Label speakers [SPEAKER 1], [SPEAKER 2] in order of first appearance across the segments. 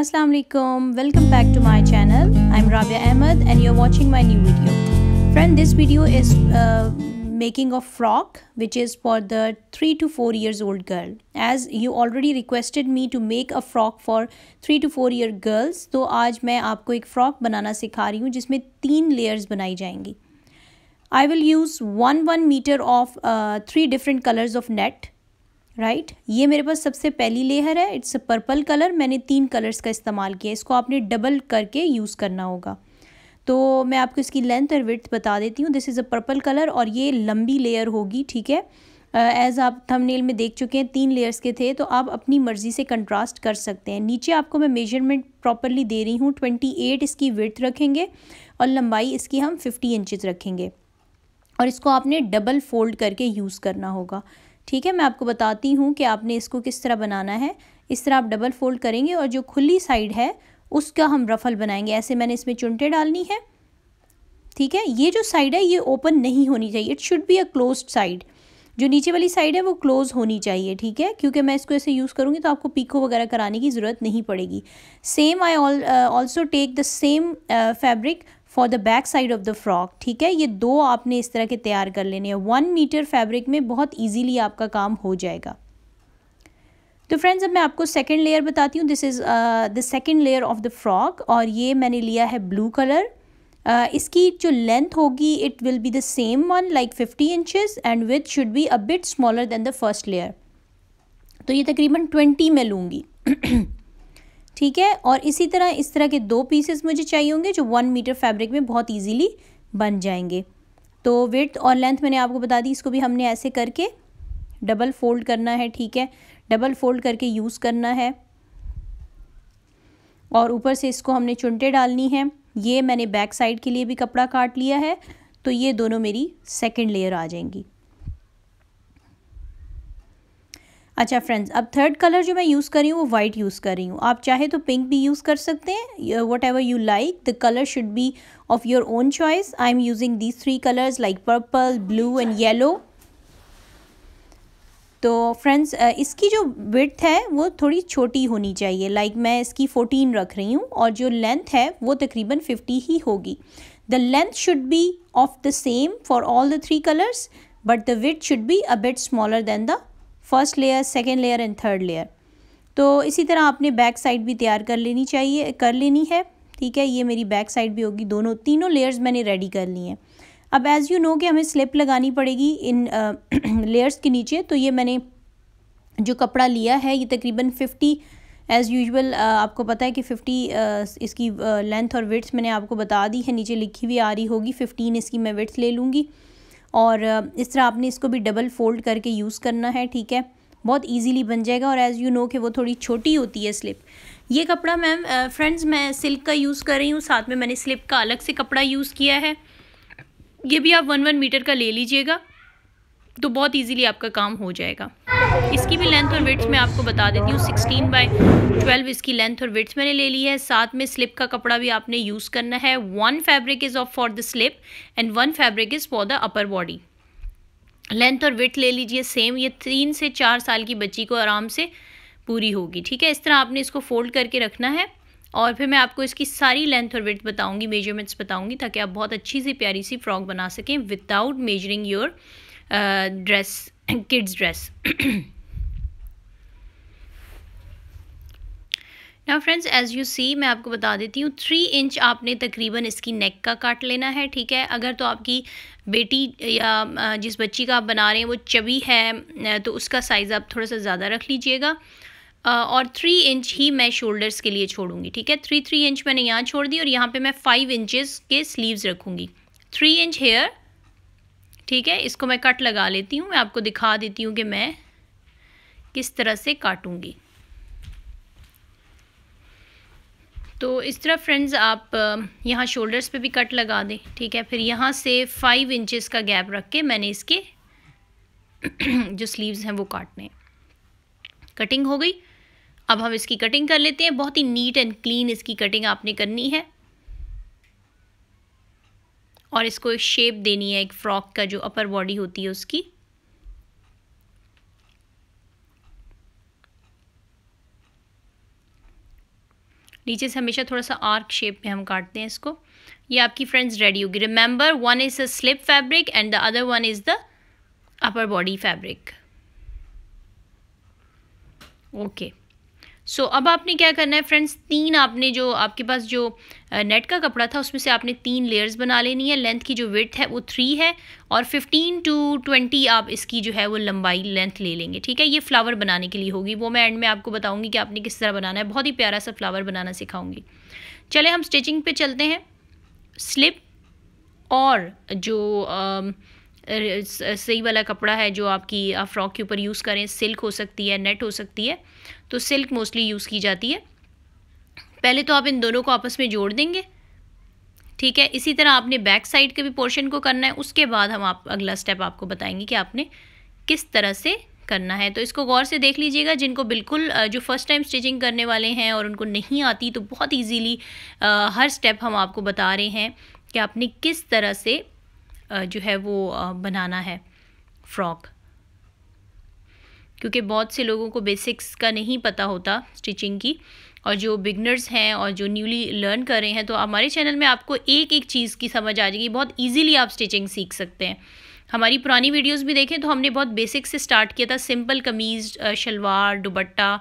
[SPEAKER 1] Assalamu alaikum welcome back to my channel I'm Rabia Ahmed and you're watching my new video Friend this video is uh, making of frock which is for the 3 to 4 years old girl as you already requested me to make a frock for 3 to 4 year girls so aaj main aapko ek frock banana sikha rahi hu jisme teen layers banayi jayengi I will use 1 1 meter of uh, three different colors of net right right? ये मेरे पास सबसे पहली layer है it's a purple colour मैंने तीन colours का इस्तेमाल किया इसको आपने डबल करके यूज़ करना होगा तो मैं आपको इसकी लेंथ और विथ बता देती हूँ this is a purple colour और ये लंबी लेयर होगी ठीक है एज़ uh, आप थंबनेल में देख चुके हैं तीन लेयर्स के थे तो आप अपनी मर्ज़ी से कंट्रास्ट कर सकते हैं नीचे आपको मैं मेजरमेंट प्रॉपरली दे रही हूँ ट्वेंटी एट इसकी विथ रखेंगे और लंबाई इसकी हम फिफ्टी इंचज़ रखेंगे और इसको आपने डबल फोल्ड करके यूज़ करना होगा ठीक है मैं आपको बताती हूँ कि आपने इसको किस तरह बनाना है इस तरह आप डबल फोल्ड करेंगे और जो खुली साइड है उसका हम रफल बनाएंगे ऐसे मैंने इसमें चुनटे डालनी है ठीक है ये जो साइड है ये ओपन नहीं होनी चाहिए it should be a close side जो नीचे वाली साइड है वो क्लोज़ होनी चाहिए ठीक है क्योंकि मैं इसको ऐसे यूज़ करूँगी तो आपको पीको वगैरह कराने की ज़रूरत नहीं पड़ेगी same I also take the same fabric for the back side of the frock ठीक है ये दो आपने इस तरह के तैयार कर लेने हैं वन मीटर फैब्रिक में बहुत ईजीली आपका काम हो जाएगा तो फ्रेंड्स अब मैं आपको सेकेंड लेयर बताती हूँ this is the second layer of the frock और ये मैंने लिया है ब्लू कलर Uh, इसकी जो लेंथ होगी it will be the same one like 50 inches and width should be a bit smaller than the first layer तो ये तकरीबन 20 में लूँगी ठीक है और इसी तरह इस तरह के दो पीसेस मुझे चाहिए होंगे जो वन मीटर फैब्रिक में बहुत ईजीली बन जाएंगे तो विथ और लेंथ मैंने आपको बता दी इसको भी हमने ऐसे करके डबल फोल्ड करना है ठीक है डबल फोल्ड करके यूज़ करना है और ऊपर से इसको हमने चुनटे डालनी है ये मैंने बैक साइड के लिए भी कपड़ा काट लिया है तो ये दोनों मेरी सेकेंड लेयर आ जाएंगी अच्छा फ्रेंड्स अब थर्ड कलर जो मैं यूज़ कर रही हूँ वो वाइट यूज़ कर रही हूँ आप चाहे तो पिंक भी यूज़ कर सकते हैं whatever you like the colour should be of your own choice I am using these three colours like purple blue and yellow तो फ्रेंड्स इसकी जो विथ है वो थोड़ी छोटी होनी चाहिए लाइक like मैं इसकी फ़ोर्टीन रख रही हूँ और जो लेंथ है वो तकरीबन फिफ्टी ही होगी the length should be of the same for all the three colours but the width should be a bit smaller than the first layer second layer and third layer तो इसी तरह आपने back side भी तैयार कर लेनी चाहिए कर लेनी है ठीक है ये मेरी बैक साइड भी होगी दोनों तीनों लेयर्स मैंने रेडी कर ली हैं अब एज़ यू नो कि हमें स्लिप लगानी पड़ेगी इन लेयर्स के नीचे तो ये मैंने जो कपड़ा लिया है ये तकरीबन फिफ्टी एज़ यूजल आपको पता है कि फिफ्टी uh, इसकी लेंथ uh, और विट्स मैंने आपको बता दी है नीचे लिखी हुई आ रही होगी फिफ्टीन इसकी मैं विट्स ले लूँगी और इस तरह आपने इसको भी डबल फोल्ड करके यूज़ करना है ठीक है बहुत इजीली बन जाएगा और एज़ यू नो कि वो थोड़ी छोटी होती है स्लिप ये कपड़ा मैम फ्रेंड्स मैं सिल्क का यूज़ कर रही हूँ साथ में मैंने स्लिप का अलग से कपड़ा यूज़ किया है ये भी आप वन वन मीटर का ले लीजिएगा तो बहुत ईज़िली आपका काम हो जाएगा इसकी भी लेंथ और विड्थ मैं आपको बता देती हूँ सिक्सटीन बाई ट्वेल्व इसकी लेंथ और विड्थ मैंने ले ली है साथ में स्लिप का कपड़ा भी आपने यूज़ करना है one fabric is of for the slip and one fabric is for the upper body length और विथ ले लीजिए सेम ये तीन से चार साल की बच्ची को आराम से पूरी होगी ठीक है इस तरह आपने इसको फोल्ड करके रखना है और फिर मैं आपको इसकी सारी लेंथ और विथ बताऊंगी मेजरमेंट्स बताऊंगी ताकि आप बहुत अच्छी सी प्यारी सी फ्रॉक बना सकें without measuring your dress kids dress ना फ्रेंड्स एज यू सी मैं आपको बता देती हूँ थ्री इंच आपने तकरीबन इसकी नेक का काट लेना है ठीक है अगर तो आपकी बेटी या जिस बच्ची का आप बना रहे हैं वो चबी है तो उसका साइज़ आप थोड़ा सा ज़्यादा रख लीजिएगा और थ्री इंच ही मैं शोल्डर्स के लिए छोड़ूंगी ठीक है थ्री थ्री इंच मैंने यहाँ छोड़ दी और यहाँ पे मैं फाइव इंचेस के स्लीव्स रखूँगी थ्री इंच हेयर ठीक है इसको मैं कट लगा लेती हूँ मैं आपको दिखा देती हूँ कि मैं किस तरह से काटूँगी तो इस तरह फ्रेंड्स आप यहाँ शोल्डर्स पे भी कट लगा दें ठीक है फिर यहाँ से फाइव इंचेस का गैप रख के मैंने इसके जो स्लीव्स हैं वो काटने कटिंग हो गई अब हम इसकी कटिंग कर लेते हैं बहुत ही नीट एंड क्लीन इसकी कटिंग आपने करनी है और इसको एक शेप देनी है एक फ्रॉक का जो अपर बॉडी होती है उसकी नीचे से हमेशा थोड़ा सा आर्क शेप में हम काटते हैं इसको ये आपकी फ्रेंड्स रेडी होगी remember one is a slip fabric and the other one is the upper body fabric okay okay. So so, अब आपने क्या करना है फ्रेंड्स तीन आपने जो आपके पास जो नेट का कपड़ा था उसमें से आपने तीन लेयर्स बना लेनी है लेंथ की जो विथ है वो थ्री है और फिफ्टीन टू ट्वेंटी आप इसकी जो है वो लंबाई लेंथ ले लेंगे ठीक है ये फ्लावर बनाने के लिए होगी वो मैं एंड में आपको बताऊंगी कि आपने किस तरह बनाना है बहुत ही प्यारा सा फ्लावर बनाना सिखाऊंगी चले हम स्टिचिंग पे चलते हैं स्लिप और जो आ, सही वाला कपड़ा है जो आपकी आप फ्रॉक के ऊपर यूज़ करें सिल्क हो सकती है नेट हो सकती है तो सिल्क मोस्टली यूज़ की जाती है पहले तो आप इन दोनों को आपस में जोड़ देंगे ठीक है इसी तरह आपने बैक साइड के भी पोर्शन को करना है उसके बाद हम आप अगला स्टेप आपको बताएंगे कि आपने किस तरह से करना है तो इसको गौर से देख लीजिएगा जिनको बिल्कुल जो फर्स्ट टाइम स्टिचिंग करने वाले हैं और उनको नहीं आती तो बहुत इजीली हर स्टेप हम आपको बता रहे हैं कि आपने किस तरह से जो है वो बनाना है फ्रॉक क्योंकि बहुत से लोगों को बेसिक्स का नहीं पता होता स्टिचिंग की और जो बिगनर्स हैं और जो न्यूली लर्न कर रहे हैं तो हमारे चैनल में आपको एक एक चीज़ की समझ आ जाएगी बहुत इजीली आप स्टिचिंग सीख सकते हैं हमारी पुरानी वीडियोस भी देखें तो हमने बहुत बेसिक से स्टार्ट किया था सिंपल कमीज़ शलवार दुबट्टा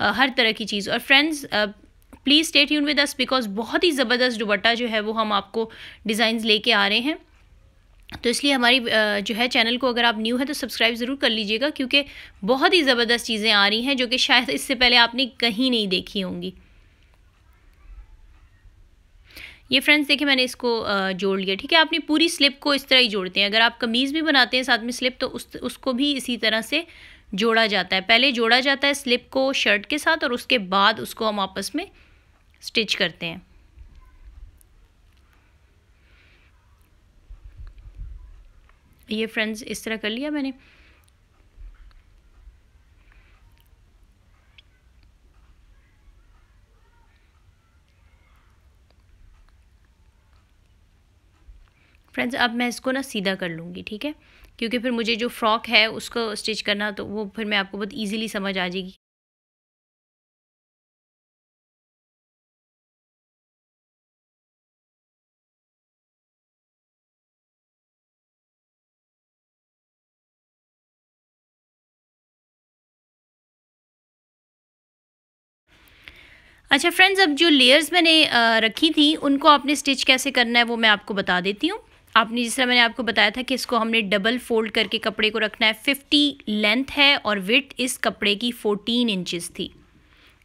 [SPEAKER 1] हर तरह की चीज़ और फ्रेंड्स प्लीज़ स्टेट यून विद अस बिकॉज बहुत ही ज़बरदस्त दुबट्टा जो है वो हम आपको डिज़ाइन लेके आ रहे हैं तो इसलिए हमारी जो है चैनल को अगर आप न्यू है तो सब्सक्राइब ज़रूर कर लीजिएगा क्योंकि बहुत ही ज़बरदस्त चीज़ें आ रही हैं जो कि शायद इससे पहले आपने कहीं नहीं देखी होंगी ये फ्रेंड्स देखिए मैंने इसको जोड़ लिया ठीक है आपने पूरी स्लिप को इस तरह ही जोड़ते हैं अगर आप कमीज़ भी बनाते हैं साथ में स्लिप तो उस उसको भी इसी तरह से जोड़ा जाता है पहले जोड़ा जाता है स्लिप को शर्ट के साथ और उसके बाद उसको हम आपस में स्टिच करते हैं ये फ्रेंड्स इस तरह कर लिया मैंने फ्रेंड्स अब मैं इसको ना सीधा कर लूँगी ठीक है क्योंकि फिर मुझे जो फ्रॉक है उसको स्टिच करना तो वो फिर मैं आपको बहुत इजीली समझ आ जाएगी अच्छा फ्रेंड्स अब जो लेयर्स मैंने रखी थी उनको आपने स्टिच कैसे करना है वो मैं आपको बता देती हूँ आपने जिस तरह मैंने आपको बताया था कि इसको हमने डबल फोल्ड करके कपड़े को रखना है फिफ्टी लेंथ है और विथ इस कपड़े की फोर्टीन इंचेस थी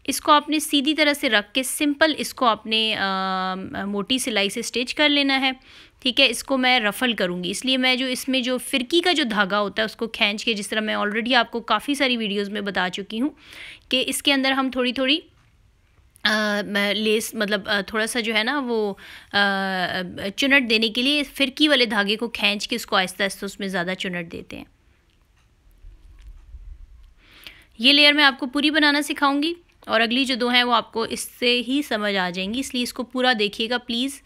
[SPEAKER 1] इसको आपने सीधी तरह से रख के सिंपल इसको आपने आ, मोटी सिलाई से स्टिच कर लेना है ठीक है इसको मैं रफ़ल करूँगी इसलिए मैं जो इसमें जो फिरकी का जो धागा होता है उसको खींच के जिस तरह मैं ऑलरेडी आपको काफ़ी सारी वीडियोज़ में बता चुकी हूँ कि इसके अंदर हम थोड़ी थोड़ी लेस मतलब थोड़ा सा जो है ना वो चुनट देने के लिए फिरकी वाले धागे को खींच के उसको आहिस्ता आहिस्ता उसमें ज़्यादा चुनट देते हैं ये लेयर मैं आपको पूरी बनाना सिखाऊंगी और अगली जो दो हैं वो आपको इससे ही समझ आ जाएंगी इसलिए इसको पूरा देखिएगा प्लीज़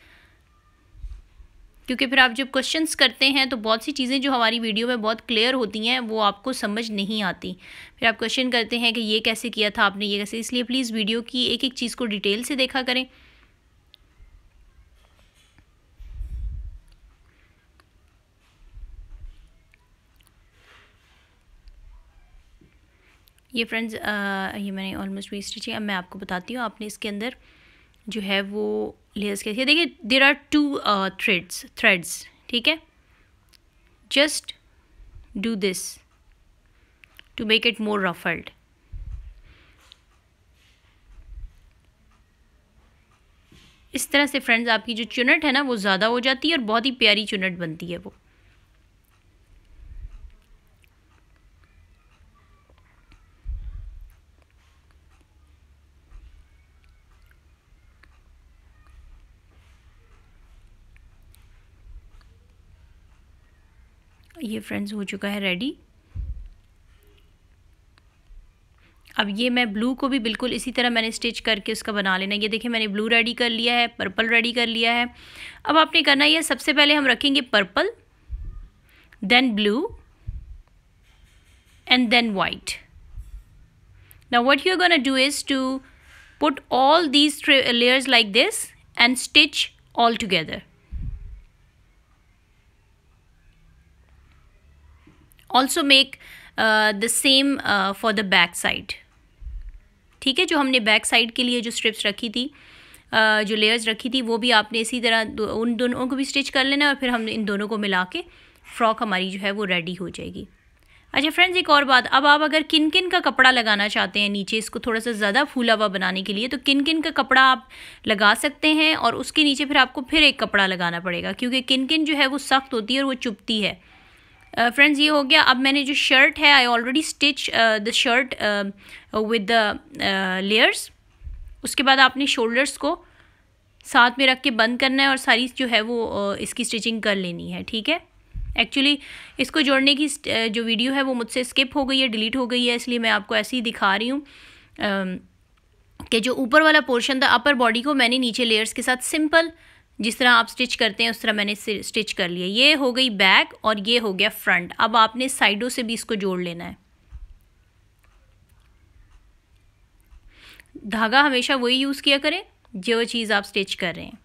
[SPEAKER 1] क्योंकि फिर आप जब क्वेश्चंस करते हैं तो बहुत सी चीज़ें जो हमारी वीडियो में बहुत क्लियर होती हैं वो आपको समझ नहीं आती फिर आप क्वेश्चन करते हैं कि ये कैसे किया था आपने ये कैसे इसलिए प्लीज़ वीडियो की एक एक चीज़ को डिटेल से देखा करें ये फ्रेंड्स ये मैंने ऑलमोस्ट भी स्टिचिंग अब मैं आपको बताती हूँ आपने इसके अंदर जो है वो लेयर्स कैसी है देखिए there are two threads threads ठीक है just do this to make it more ruffled इस तरह से फ्रेंड्स आपकी जो चुनट है ना वो ज़्यादा हो जाती है और बहुत ही प्यारी चुनट बनती है वो ये फ्रेंड्स हो चुका है रेडी अब ये मैं ब्लू को भी बिल्कुल इसी तरह मैंने स्टिच करके उसका बना लेना ये देखिए मैंने ब्लू रेडी कर लिया है पर्पल रेडी कर लिया है अब आपने करना यह सबसे पहले हम रखेंगे purple then blue and then white ना what you gonna do is to put all these layers like this and stitch all all also make the same for the back side ठीक है जो हमने बैक साइड के लिए जो strips रखी थी uh, जो लेयर्स रखी थी वो भी आपने इसी तरह दो, उन दोनों को भी स्टिच कर लेना और फिर हम इन दोनों को मिला के फ्रॉक हमारी जो है वो रेडी हो जाएगी अच्छा फ्रेंड्स एक और बात अब आप अगर किन किन का कपड़ा लगाना चाहते हैं नीचे इसको थोड़ा सा ज़्यादा फूला हुआ बनाने के लिए तो किन किन का कपड़ा आप लगा सकते हैं और उसके नीचे फिर आपको फिर एक कपड़ा लगाना पड़ेगा क्योंकि किन किन जो है वो सख्त होती है और वो चुपती है फ्रेंड्स uh, ये हो गया अब मैंने जो शर्ट है I already stitch the shirt with the layers उसके बाद आपने शोल्डर्स को साथ में रख के बंद करना है और सारी जो है वो uh, इसकी स्टिचिंग कर लेनी है ठीक है एक्चुअली इसको जोड़ने की uh, जो वीडियो है वो मुझसे स्किप हो गई है डिलीट हो गई है इसलिए मैं आपको ऐसे ही दिखा रही हूँ um, कि जो ऊपर वाला पोर्शन था अपर बॉडी को मैंने नीचे लेयर्स के साथ सिंपल जिस तरह आप स्टिच करते हैं उस तरह मैंने स्टिच कर लिया ये हो गई बैक और ये हो गया फ्रंट अब आपने साइडों से भी इसको जोड़ लेना है धागा हमेशा वही यूज़ किया करें जो चीज़ आप स्टिच कर रहे हैं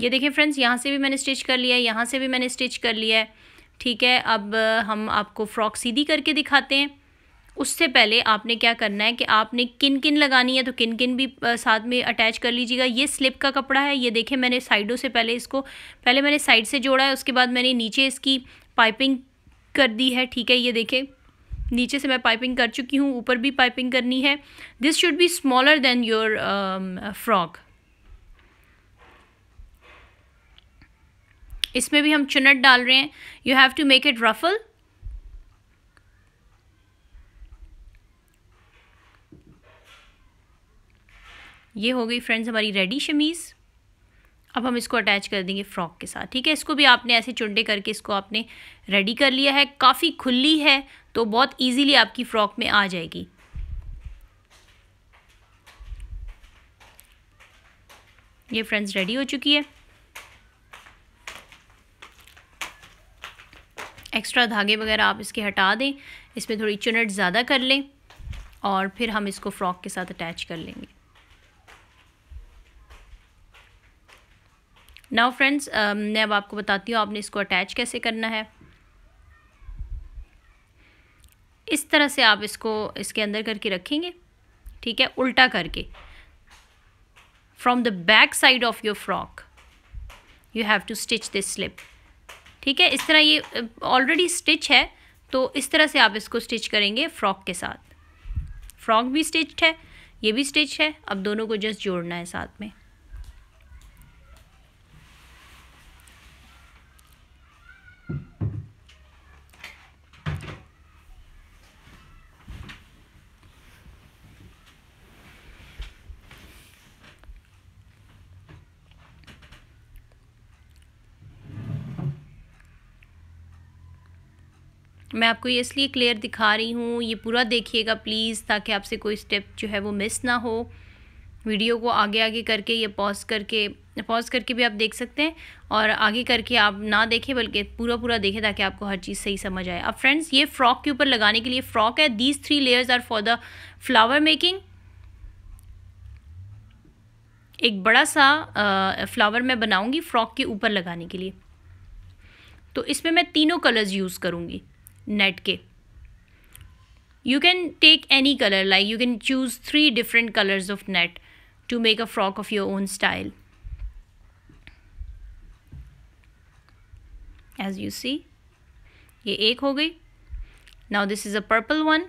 [SPEAKER 1] ये देखें फ्रेंड्स यहाँ से भी मैंने स्टिच कर लिया है यहाँ से भी मैंने स्टिच कर लिया है ठीक है अब हम आपको फ्रॉक सीधी करके दिखाते हैं उससे पहले आपने क्या करना है कि आपने किन किन लगानी है तो किन किन भी साथ में अटैच कर लीजिएगा ये स्लिप का कपड़ा है ये देखें मैंने साइडों से पहले इसको पहले मैंने साइड से जोड़ा है उसके बाद मैंने नीचे इसकी पाइपिंग कर दी है ठीक है ये देखें नीचे से मैं पाइपिंग कर चुकी हूँ ऊपर भी पाइपिंग करनी है this should be smaller than your frock इसमें भी हम चुनट डाल रहे हैं you have to make it ruffle ये हो गई फ्रेंड्स हमारी रेडी शमीज़ अब हम इसको अटैच कर देंगे फ्रॉक के साथ ठीक है इसको भी आपने ऐसे चुंडे करके इसको आपने रेडी कर लिया है काफ़ी खुली है तो बहुत इजीली आपकी फ़्रॉक में आ जाएगी ये फ्रेंड्स रेडी हो चुकी है एक्स्ट्रा धागे वगैरह आप इसके हटा दें इसमें थोड़ी चुनट ज़्यादा कर लें और फिर हम इसको फ़्रॉक के साथ अटैच कर लेंगे नाउ फ्रेंड्स um, मैं अब आपको बताती हूँ आपने इसको अटैच कैसे करना है इस तरह से आप इसको इसके अंदर करके रखेंगे ठीक है उल्टा करके from the back side of your frock you have to stitch this slip ठीक है इस तरह ये ऑलरेडी स्टिच है तो इस तरह से आप इसको स्टिच करेंगे फ्रॉक के साथ फ्रॉक भी स्टिच्ड है ये भी स्टिच है अब दोनों को जस्ट जोड़ना है साथ में मैं आपको ये इसलिए क्लियर दिखा रही हूँ ये पूरा देखिएगा प्लीज़ ताकि आपसे कोई स्टेप जो है वो मिस ना हो वीडियो को आगे आगे करके या पॉज करके पॉज करके भी आप देख सकते हैं और आगे करके आप ना देखें बल्कि पूरा पूरा देखें ताकि आपको हर चीज़ सही समझ आए अब फ्रेंड्स ये फ्रॉक के ऊपर लगाने के लिए फ्रॉक है these three layers are for the flower making एक बड़ा सा आ, फ्लावर मैं बनाऊंगी फ्रॉक के ऊपर लगाने के लिए तो इसमें मैं तीनों कलर्स यूज़ करूँगी नेट के you can take any colour like you can choose three different colours of net to make a frock of your own style as you see ये एक हो गई now this is a purple one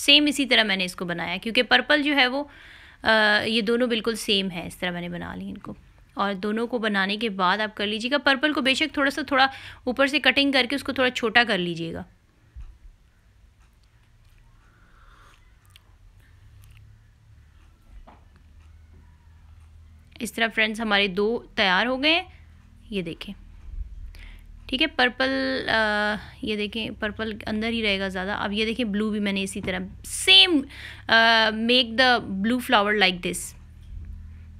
[SPEAKER 1] same इसी तरह मैंने इसको बनाया क्योंकि पर्पल जो है वो आ, ये दोनों बिल्कुल सेम है इस तरह मैंने बना ली इनको और दोनों को बनाने के बाद आप कर लीजिएगा पर्पल को बेशक थोड़ा सा थोड़ा ऊपर से कटिंग करके उसको थोड़ा छोटा कर लीजिएगा इस तरह फ्रेंड्स हमारे दो तैयार हो गए हैं ये देखें ठीक है पर्पल आ, ये देखें पर्पल अंदर ही रहेगा ज़्यादा अब ये देखें ब्लू भी मैंने इसी तरह same make the blue flower like this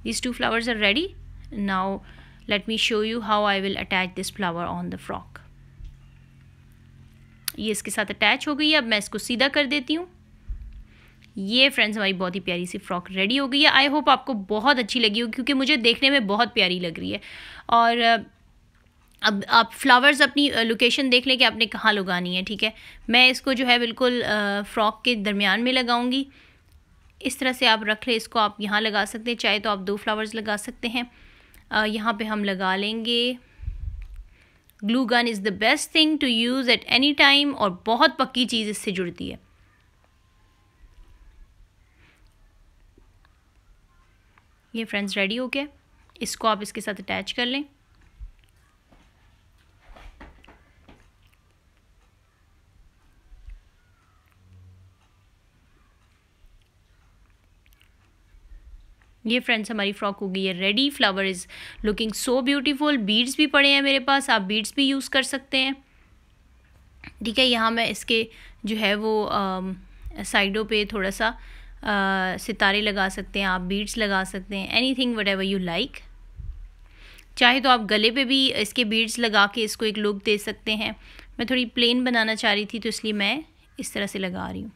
[SPEAKER 1] this two flowers are ready now let me show you how I will attach this flower on the frock ये इसके साथ अटैच हो गई है अब मैं इसको सीधा कर देती हूँ ये फ्रेंड्स हमारी बहुत ही प्यारी सी फ्रॉक रेडी हो गई है आई होप आपको बहुत अच्छी लगी होगी क्योंकि मुझे देखने में बहुत प्यारी लग रही है और अब आप फ्लावर्स अपनी लोकेशन देख लें कि आपने कहाँ लगानी है ठीक है मैं इसको जो है बिल्कुल फ़्रॉक के दरमियान में लगाऊंगी इस तरह से आप रख लें इसको आप यहाँ लगा सकते हैं चाहे तो आप दो फ्लावर्स लगा सकते हैं यहाँ पे हम लगा लेंगे glue gun is the best thing to use at any time और बहुत पक्की चीज़ इससे जुड़ती है ये फ्रेंड्स रेडी हो गया इसको आप इसके साथ अटैच कर लें ये फ्रेंड्स हमारी फ्रॉक हो गई है ready flower is looking so beautiful beads भी पड़े हैं मेरे पास आप बीड्स भी यूज़ कर सकते हैं ठीक है यहाँ मैं इसके जो है वो साइडों पे थोड़ा सा आ, सितारे लगा सकते हैं आप बीड्स लगा सकते हैं anything whatever you like चाहे तो आप गले पे भी इसके बीड्स लगा के इसको एक लुक दे सकते हैं मैं थोड़ी प्लेन बनाना चाह रही थी तो इसलिए मैं इस तरह से लगा रही हूँ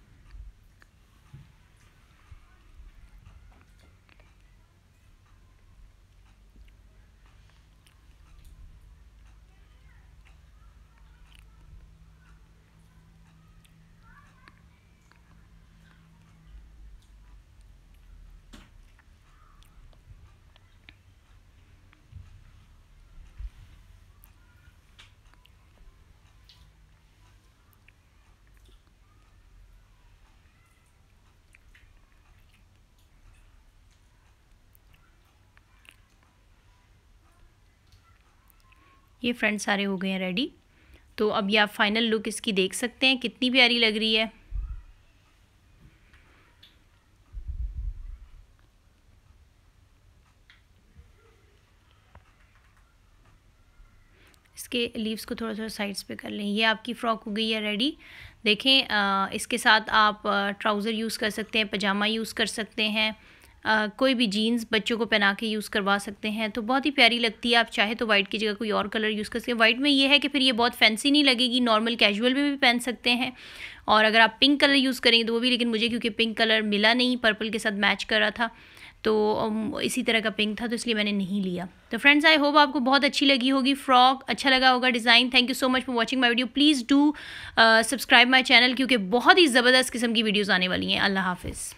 [SPEAKER 1] ये फ्रंट सारे हो गए हैं रेडी तो अब ये आप फाइनल लुक इसकी देख सकते हैं कितनी प्यारी लग रही है इसके लीव्स को थोड़ा थोड़ा साइड्स पे कर लें ये आपकी फ़्रॉक हो गई है रेडी देखें आ, इसके साथ आप ट्राउज़र यूज़ कर सकते हैं पजामा यूज़ कर सकते हैं आ, कोई भी जीन्स बच्चों को पहना के यूज़ करवा सकते हैं तो बहुत ही प्यारी लगती है आप चाहे तो वाइट की जगह कोई और कलर यूज़ कर सकते हैं वाइट में ये है कि फिर ये बहुत फैंसी नहीं लगेगी नॉर्मल कैजुअल में भी पहन सकते हैं और अगर आप पिंक कलर यूज़ करेंगे तो वो भी लेकिन मुझे क्योंकि पिंक कलर मिला नहीं पर्पल के साथ मैच कर रहा था तो इसी तरह का पिंक था तो इसलिए मैंने नहीं लिया तो फ्रेंड्स आई होप आपको बहुत अच्छी लगी होगी फ्रॉक अच्छा लगा होगा design thank you so much for watching my video please do subscribe my channel क्योंकि बहुत ही ज़बरदस्त किस्म की वीडियोज़ आने वाली हैं अल्लाह हाफिज़